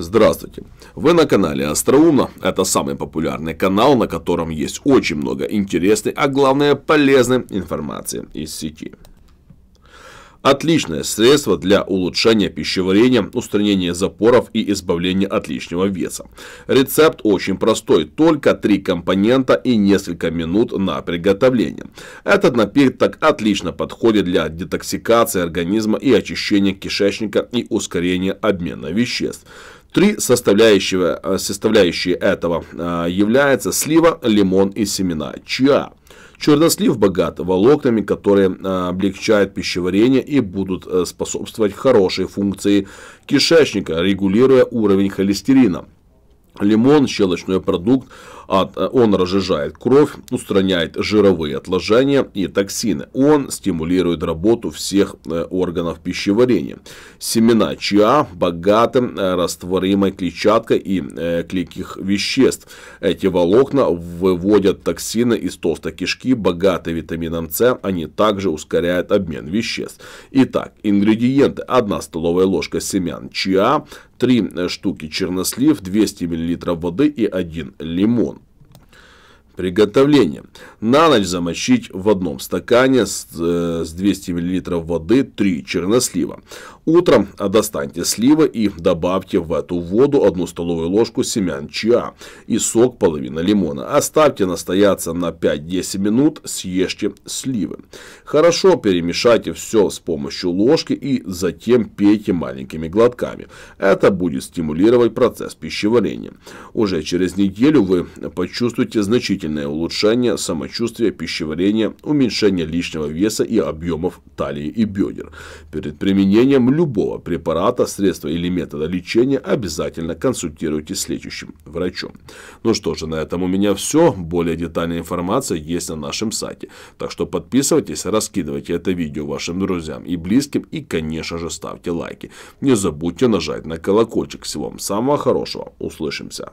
Здравствуйте! Вы на канале Остроумно. Это самый популярный канал, на котором есть очень много интересной, а главное полезной информации из сети. Отличное средство для улучшения пищеварения, устранения запоров и избавления от лишнего веса. Рецепт очень простой, только три компонента и несколько минут на приготовление. Этот напиток отлично подходит для детоксикации организма и очищения кишечника и ускорения обмена веществ. Три составляющего, э, составляющие этого э, являются слива, лимон и семена чиа. Чернослив богат волокнами, которые э, облегчают пищеварение и будут способствовать хорошей функции кишечника, регулируя уровень холестерина. Лимон, щелочной продукт, э, он разжижает кровь, устраняет жировые отложения и токсины. Он стимулирует работу всех э, органов пищеварения. Семена чиа богаты э, растворимой клетчаткой и клейких веществ. Эти волокна выводят токсины из толстой кишки, богаты витамином С. Они также ускоряют обмен веществ. Итак, ингредиенты. 1 столовая ложка семян чиа, 3 штуки чернослив, 200 мл воды и 1 лимон. Приготовление. На ночь замочить в одном стакане с, э, с 200 мл воды 3 чернослива. Утром достаньте сливы и добавьте в эту воду 1 столовую ложку семян чиа и сок половина лимона. Оставьте настояться на 5-10 минут, съешьте сливы. Хорошо перемешайте все с помощью ложки и затем пейте маленькими глотками. Это будет стимулировать процесс пищеварения. Уже через неделю вы почувствуете значительно значительное улучшение самочувствия, пищеварения, уменьшение лишнего веса и объемов талии и бедер. Перед применением любого препарата, средства или метода лечения обязательно консультируйтесь с лечащим врачом. Ну что же, на этом у меня все. Более детальная информация есть на нашем сайте. Так что подписывайтесь, раскидывайте это видео вашим друзьям и близким и, конечно же, ставьте лайки. Не забудьте нажать на колокольчик. Всего вам самого хорошего. Услышимся.